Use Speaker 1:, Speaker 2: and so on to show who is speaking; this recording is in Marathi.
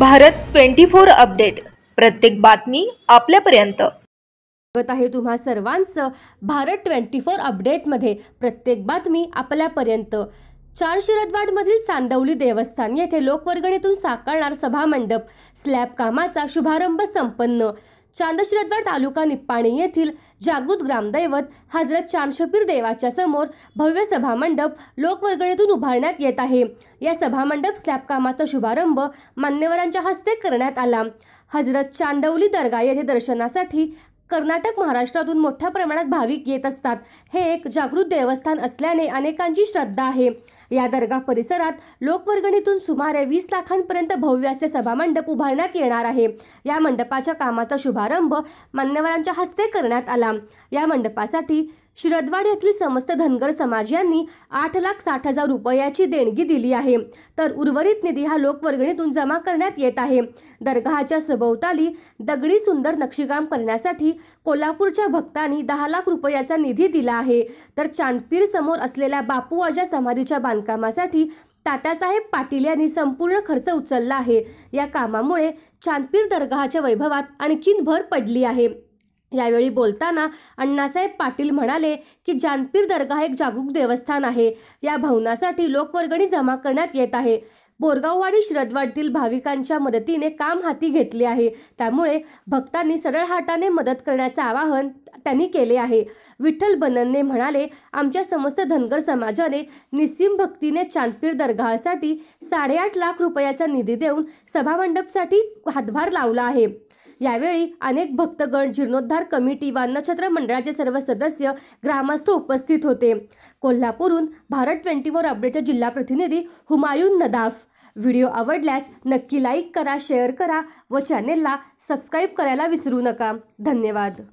Speaker 1: भारत ट्वेंटी फोर अपडेट प्रत्येक बातमी आपल्यापर्यंत स्वागत आहे तुम्हा सर्वांचं भारत ट्वेंटी फोर अपडेटमध्ये प्रत्येक बातमी आपल्यापर्यंत चार शिरदवाडमधील चांदवली देवस्थान येथे लोकवर्गणीतून साकारणार सभामंडप स्लॅब कामाचा शुभारंभ संपन्न चांदशिरदवाड तालुका निप्पाणी येथील जागृत ग्रामदैवत हजरत चांदशपीर देवाच्या समोर भव्य सभामंडप लोकवर्गणीतून उभारण्यात येत आहे या सभामंडप स्लॅब कामाचा शुभारंभ मान्यवरांच्या हस्ते करण्यात आला हजरत चांदवली दर्गा येथे दर्शनासाठी कर्नाटक महाराष्ट्रातून मोठ्या प्रमाणात भाविक येत असतात हे एक जागृत देवस्थान असल्याने अनेकांची श्रद्धा आहे या दर्गा परिसरात लोकवर्गणीतून सुमारे वीस लाखांपर्यंत भव्य असे सभामंडप उभारण्यात येणार आहे या मंडपाच्या कामाचा शुभारंभ मान्यवरांच्या हस्ते करण्यात आला या मंडपासाठी शिरदवाड येथील समस्त धनगर समाज यांनी आठ लाख साठ हजार रुपयाची देणगी दिली आहे तर उर्वरित निधी हा लोकवर्गणीतून जमा करण्यात येत आहे दर्गाहाच्या सभोवताली दगडी सुंदर नक्षीकाम करण्यासाठी कोल्हापूरच्या भक्तांनी दहा लाख रुपयाचा निधी दिला आहे तर चांदपीर समोर असलेल्या बापू समाधीच्या बांधकामासाठी तात्यासाहेब पाटील यांनी संपूर्ण खर्च उचलला आहे या कामामुळे चांदपीर दर्गाहाच्या वैभवात आणखीन भर पडली आहे यावेळी बोलताना अण्णासाहेब पाटील म्हणाले की जानपीर दर्गा एक जागरूक देवस्थान आहे या भवनासाठी लोकवर्गणी जमा करण्यात येत आहे बोरगाववाडी श्रदवाडतील भाविकांच्या मदतीने काम हाती घेतले आहे त्यामुळे भक्तांनी सरळ हाताने मदत करण्याचं आवाहन त्यांनी केले आहे विठ्ठल बननने म्हणाले आमच्या समस्त धनगर समाजाने निस्सीम भक्तीने चांदपीर दर्गासाठी साडेआठ लाख रुपयाचा निधी देऊन सभामंडपसाठी हातभार लावला आहे यावेळी अनेक भक्तगण जीर्णोद्धार कमिटी व नक्षत्र मंडळाचे सर्व सदस्य ग्रामस्थ उपस्थित होते कोल्हापूरहून भारत ट्वेंटी फोर अपडेटच्या जिल्हा प्रतिनिधी हुमायून नदाफ व्हिडिओ आवडल्यास नक्की लाईक करा शेअर करा व चॅनेलला सबस्क्राईब करायला विसरू नका धन्यवाद